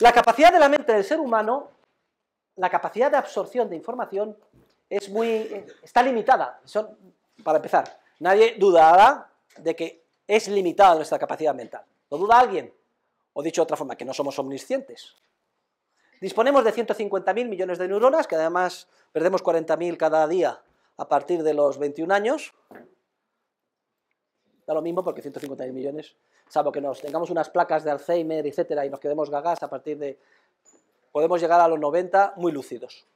La capacidad de la mente del ser humano, la capacidad de absorción de información, está limitada. para empezar, nadie dudará de que es limitada nuestra capacidad mental. ¿Lo duda alguien? O dicho de otra forma, que no somos omniscientes. Disponemos de 150.000 millones de neuronas, que además perdemos 40.000 cada día a partir de los 21 años, da lo mismo porque 150.000 millones, salvo que nos tengamos unas placas de Alzheimer, etcétera, y nos quedemos gagas a partir de... Podemos llegar a los 90 muy lúcidos.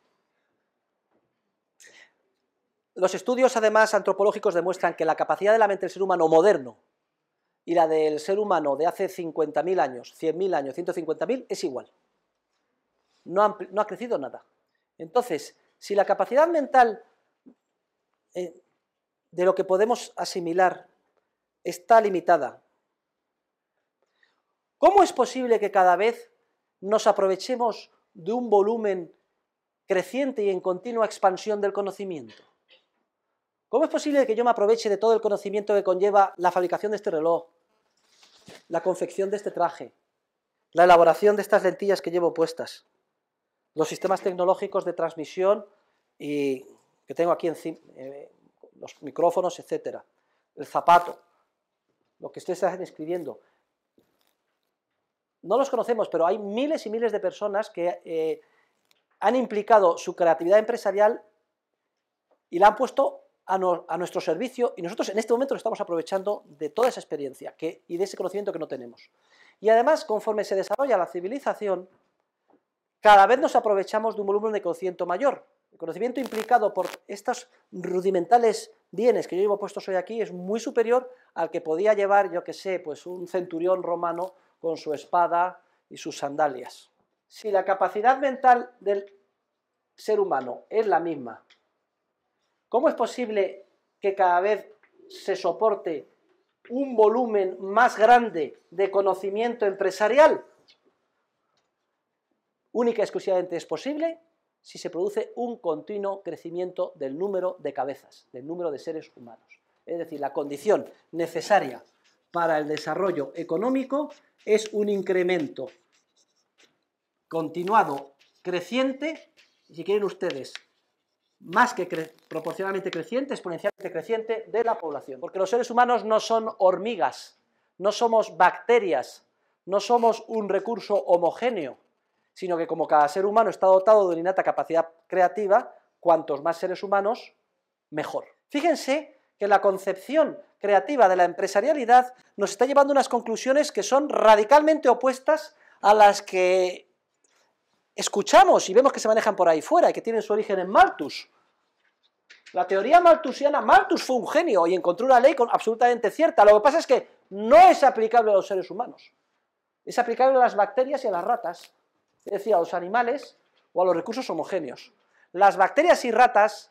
Los estudios, además, antropológicos demuestran que la capacidad de la mente del ser humano moderno y la del ser humano de hace 50.000 años, 100.000 años, 150.000 es igual. No, ha crecido nada. Entonces, si la capacidad mental eh, de lo que podemos asimilar está limitada. ¿Cómo es posible que cada vez nos aprovechemos de un volumen creciente y en continua expansión del conocimiento? ¿Cómo es posible que yo me aproveche de todo el conocimiento que conlleva la fabricación de este reloj, la confección de este traje, la elaboración de estas lentillas que llevo puestas, los sistemas tecnológicos de transmisión y que tengo aquí encima, eh, los micrófonos, etcétera, el zapato, lo que ustedes están escribiendo, No los conocemos, pero hay miles y miles de personas que eh, han implicado su creatividad empresarial y la han puesto a, nuestro servicio y nosotros en este momento lo estamos aprovechando de toda esa experiencia que, y de ese conocimiento que no tenemos. Y además, conforme se desarrolla la civilización, cada vez nos aprovechamos de un volumen de conocimiento mayor. El conocimiento implicado por estos rudimentales bienes que yo llevo puestos hoy aquí es muy superior al que podía llevar, yo que sé, pues un centurión romano con su espada y sus sandalias. Si la capacidad mental del ser humano es la misma, ¿cómo es posible que cada vez se soporte un volumen más grande de conocimiento empresarial? Única y exclusivamente es posible si se produce un continuo crecimiento del número de cabezas, del número de seres humanos. Es decir, la condición necesaria para el desarrollo económico es un incremento continuado creciente, si quieren ustedes, más que proporcionalmente creciente, exponencialmente creciente de la población. Porque los seres humanos no son hormigas, no somos bacterias, no somos un recurso homogéneo, sino que como cada ser humano está dotado de una innata capacidad creativa, cuantos más seres humanos, mejor. Fíjense que la concepción creativa de la empresarialidad nos está llevando a unas conclusiones que son radicalmente opuestas a las que escuchamos y vemos que se manejan por ahí fuera y que tienen su origen en Malthus. La teoría malthusiana, Malthus fue un genio y encontró una ley absolutamente cierta. Lo que pasa es que no es aplicable a los seres humanos. Es aplicable a las bacterias y a las ratas es decir, a los animales o a los recursos homogéneos. Las bacterias y ratas,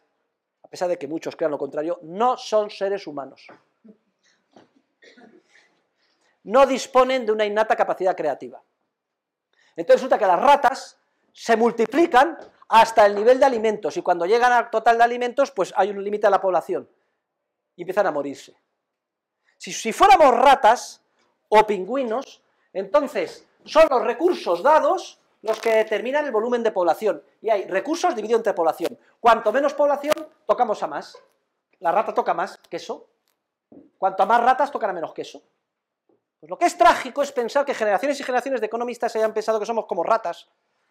a pesar de que muchos crean lo contrario, no son seres humanos. No disponen de una innata capacidad creativa. Entonces resulta que las ratas se multiplican hasta el nivel de alimentos y cuando llegan al total de alimentos, pues hay un límite a la población y empiezan a morirse. Si, si fuéramos ratas o pingüinos, entonces son los recursos dados los que determinan el volumen de población. Y hay recursos divididos entre población. Cuanto menos población, tocamos a más. La rata toca más queso. Cuanto a más ratas, tocan a menos queso. Pues lo que es trágico es pensar que generaciones y generaciones de economistas hayan pensado que somos como ratas,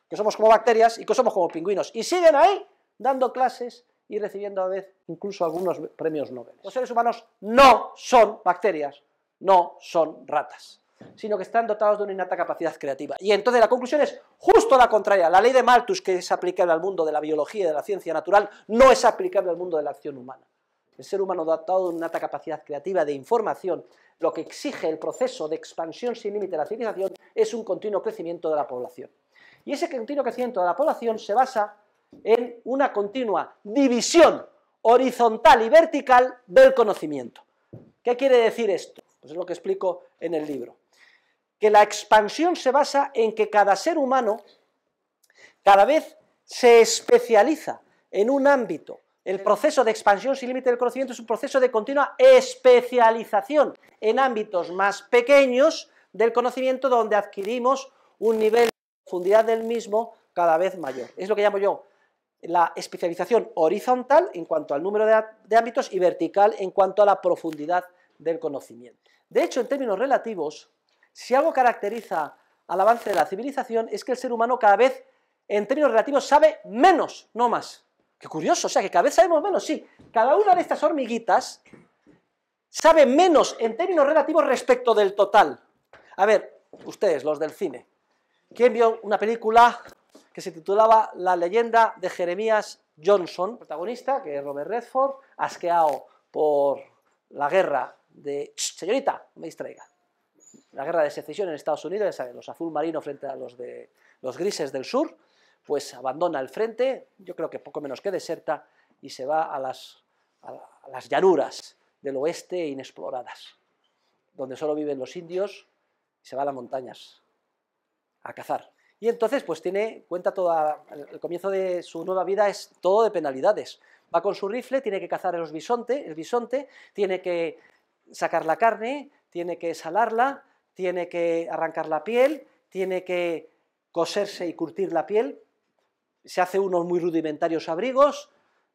que somos como bacterias y que somos como pingüinos. Y siguen ahí dando clases y recibiendo a vez incluso algunos premios Nobel. Los seres humanos no son bacterias, no son ratas sino que están dotados de una innata capacidad creativa. Y entonces la conclusión es justo la contraria. La ley de Malthus, que es aplicable al mundo de la biología y de la ciencia natural, no es aplicable al mundo de la acción humana. El ser humano dotado de una innata capacidad creativa de información, lo que exige el proceso de expansión sin límite de la civilización es un continuo crecimiento de la población. Y ese continuo crecimiento de la población se basa en una continua división horizontal y vertical del conocimiento. ¿Qué quiere decir esto? Pues es lo que explico en el libro que la expansión se basa en que cada ser humano cada vez se especializa en un ámbito. El proceso de expansión sin límite del conocimiento es un proceso de continua especialización en ámbitos más pequeños del conocimiento donde adquirimos un nivel de profundidad del mismo cada vez mayor. Es lo que llamo yo la especialización horizontal en cuanto al número de, ámbitos y vertical en cuanto a la profundidad del conocimiento. De hecho, en términos relativos, si algo caracteriza al avance de la civilización es que el ser humano cada vez, en términos relativos, sabe menos, no más. Qué curioso, o sea que cada vez sabemos menos, sí. Cada una de estas hormiguitas sabe menos en términos relativos respecto del total. A ver, ustedes, los del cine, ¿quién vio una película que se titulaba La leyenda de Jeremías Johnson, protagonista, que es Robert Redford, asqueado por la guerra de... señorita, no me distraiga la guerra de secesión en Estados Unidos, los azul marino frente a los, de, los grises del sur, pues abandona el frente, yo creo que poco menos que deserta, y se va a las, a, las llanuras del oeste inexploradas, donde solo viven los indios, y se va a las montañas a cazar. Y entonces, pues tiene, cuenta toda, el comienzo de su nueva vida es todo de penalidades. Va con su rifle, tiene que cazar el bisonte, tiene que sacar la carne, tiene que salarla, tiene que arrancar la piel, tiene que coserse y curtir la piel, se hace unos muy rudimentarios abrigos,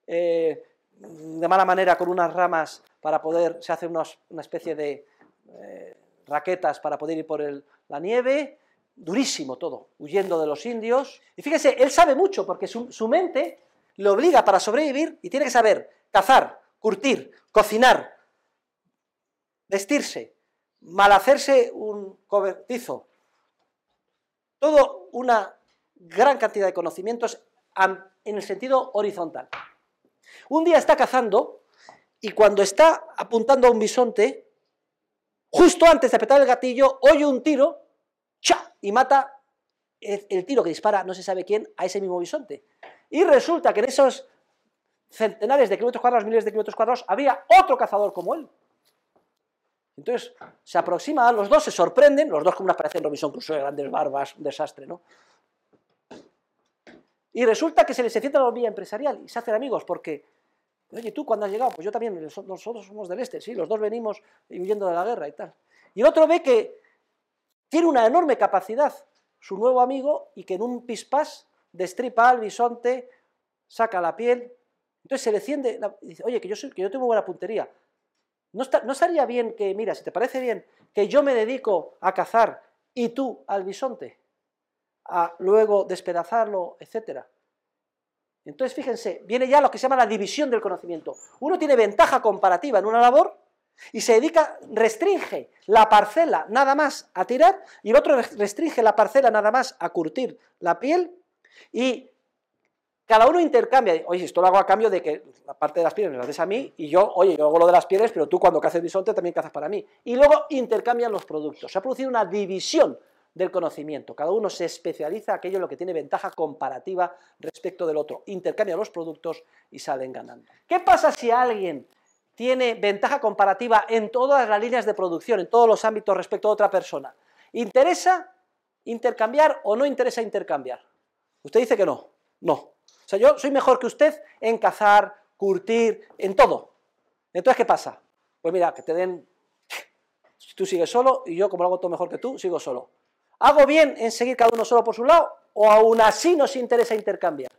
eh, de mala manera con unas ramas para poder, se hace una especie de eh, raquetas para poder ir por la nieve, durísimo todo, huyendo de los indios. Y fíjese, él sabe mucho porque su, su mente le obliga para sobrevivir y tiene que saber cazar, curtir, cocinar, vestirse, malhacerse cobertizo. Todo una gran cantidad de conocimientos en el sentido horizontal. Un día está cazando y cuando está apuntando a un bisonte, justo antes de apretar el gatillo, oye un tiro y mata el, el tiro que dispara, no se sabe quién, a ese mismo bisonte. Y resulta que en esos centenares de kilómetros cuadrados, miles de kilómetros cuadrados, había otro cazador como él. Entonces, se aproxima, a los dos se sorprenden, los dos como unas parecen Robinson Crusoe, grandes barbas, un desastre, ¿no? Y resulta que se les enciende la vía empresarial y se hacen amigos porque, oye, tú cuando has llegado, pues yo también, nosotros somos del este, sí, los dos venimos huyendo de la guerra y tal. Y el otro ve que tiene una enorme capacidad su nuevo amigo y que en un pispás destripa al bisonte, saca la piel, entonces se le enciende, dice, oye, que yo, que yo tengo buena puntería, no, estaría bien que, mira, si te parece bien, que yo me dedico a cazar y tú al bisonte, a luego despedazarlo, etcétera. Entonces, fíjense, viene ya lo que se llama la división del conocimiento. Uno tiene ventaja comparativa en una labor y se dedica, restringe la parcela nada más a tirar y el otro restringe la parcela nada más a curtir la piel y cada uno intercambia, oye, esto lo hago a cambio de que la parte de las pieles me la des a mí y yo, oye, yo hago lo de las pieles, pero tú cuando caces bisonte también cazas para mí. Y luego intercambian los productos. Se ha producido una división del conocimiento. Cada uno se especializa aquello en lo que tiene ventaja comparativa respecto del otro. Intercambian los productos y salen ganando. ¿Qué pasa si alguien tiene ventaja comparativa en todas las líneas de producción, en todos los ámbitos respecto a otra persona? ¿Interesa intercambiar o no interesa intercambiar? Usted dice que no. No, o sea, yo soy mejor que usted en cazar, curtir, en todo. Entonces, ¿qué pasa? Pues mira, que te den... Tú sigues solo y yo, como lo hago todo mejor que tú, sigo solo. ¿Hago bien en seguir cada uno solo por su lado o aún así nos interesa intercambiar?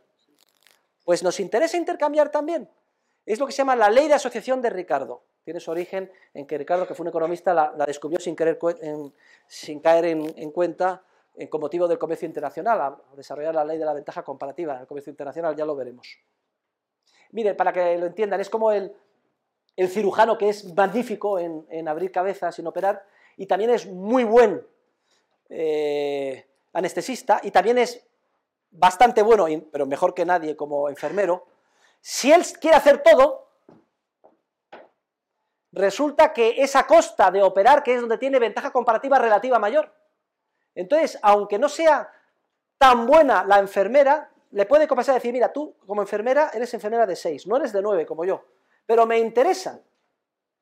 Pues nos interesa intercambiar también. Es lo que se llama la ley de asociación de Ricardo. Tiene su origen en que Ricardo, que fue un economista, la, descubrió sin, querer, sin caer en cuenta con motivo del comercio internacional, a desarrollar la ley de la ventaja comparativa del comercio internacional, ya lo veremos. Mire, para que lo entiendan, es como el, cirujano que es magnífico en, abrir cabezas sin operar y también es muy buen eh, anestesista y también es bastante bueno, pero mejor que nadie como enfermero. Si él quiere hacer todo, resulta que esa costa de operar, que es donde tiene ventaja comparativa relativa mayor, entonces, aunque no sea tan buena la enfermera, le puede a decir, mira, tú como enfermera eres enfermera de 6, no eres de 9 como yo, pero me interesa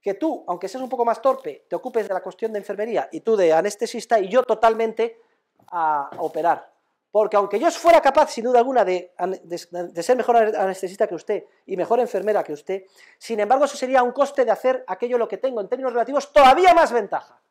que tú, aunque seas un poco más torpe, te ocupes de la cuestión de enfermería y tú de anestesista y yo totalmente a operar. Porque aunque yo fuera capaz, sin duda alguna, de, de, ser mejor anestesista que usted y mejor enfermera que usted, sin embargo, eso sería un coste de hacer aquello lo que tengo en términos relativos todavía más ventaja.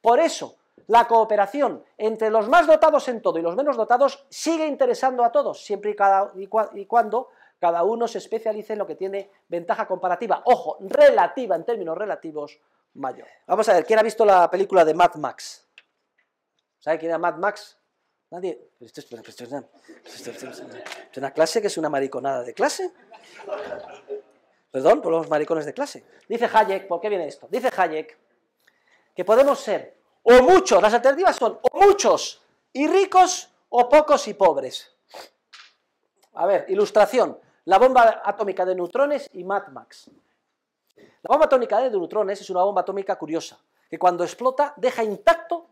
Por eso, la cooperación entre los más dotados en todo y los menos dotados sigue interesando a todos, siempre y, cuando cada uno se especialice en lo que tiene ventaja comparativa, ojo, relativa, en términos relativos, mayor. Vamos a ver, ¿quién ha visto la película de Mad Max? ¿Sabe quién era Mad Max? Nadie. es, una, clase que es una mariconada de clase. Perdón por los maricones de clase. Dice Hayek, ¿por qué viene esto? Dice Hayek que podemos ser o muchos, las alternativas son o muchos y ricos o pocos y pobres. A ver, ilustración. La bomba atómica de neutrones y Mad Max. La bomba atómica de neutrones es una bomba atómica curiosa, que cuando explota deja intacto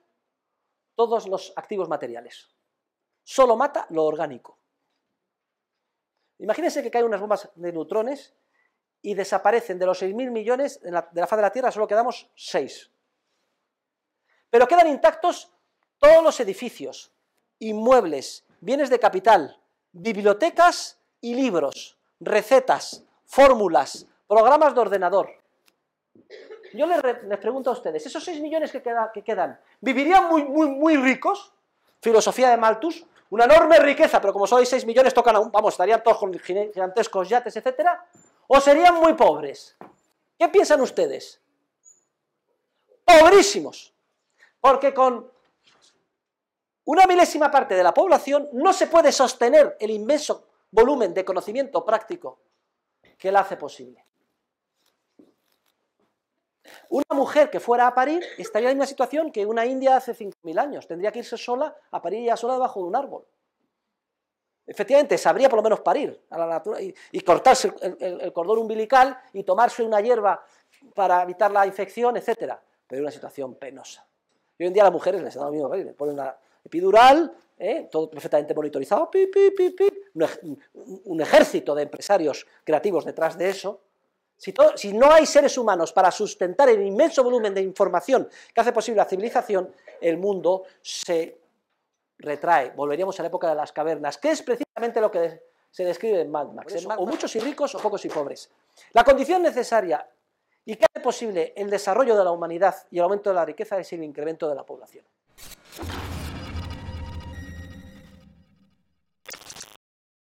todos los activos materiales. Solo mata lo orgánico. Imagínense que caen unas bombas de neutrones y desaparecen de los 6.000 millones de la faz de la Tierra, solo quedamos 6. Pero quedan intactos todos los edificios, inmuebles, bienes de capital, bibliotecas y libros, recetas, fórmulas, programas de ordenador. Yo les, pregunto a ustedes, esos 6 millones que, quedan, ¿vivirían muy, muy, muy ricos? Filosofía de Malthus, una enorme riqueza, pero como son 6 millones, tocan aún, vamos, estarían todos con gigantescos yates, etcétera, o serían muy pobres. ¿Qué piensan ustedes? Pobrísimos. Porque con una milésima parte de la población no se puede sostener el inmenso volumen de conocimiento práctico que la hace posible. Una mujer que fuera a parir estaría en una situación que una india hace 5.000 años. Tendría que irse sola a parir ya sola debajo de un árbol. Efectivamente, sabría por lo menos parir a la natura y, cortarse el, cordón umbilical y tomarse una hierba para evitar la infección, etc. Pero es una situación penosa. Y hoy en día a las mujeres les han dado miedo, le ponen la epidural, ¿eh? todo perfectamente monitorizado, Un, ejército de empresarios creativos detrás de eso. Si, no hay seres humanos para sustentar el inmenso volumen de información que hace posible la civilización, el mundo se retrae. Volveríamos a la época de las cavernas, que es precisamente lo que se describe en Mad Max. ¿eh? o muchos y ricos o pocos y pobres. La condición necesaria ¿Y qué hace posible el desarrollo de la humanidad y el aumento de la riqueza? Es el incremento de la población.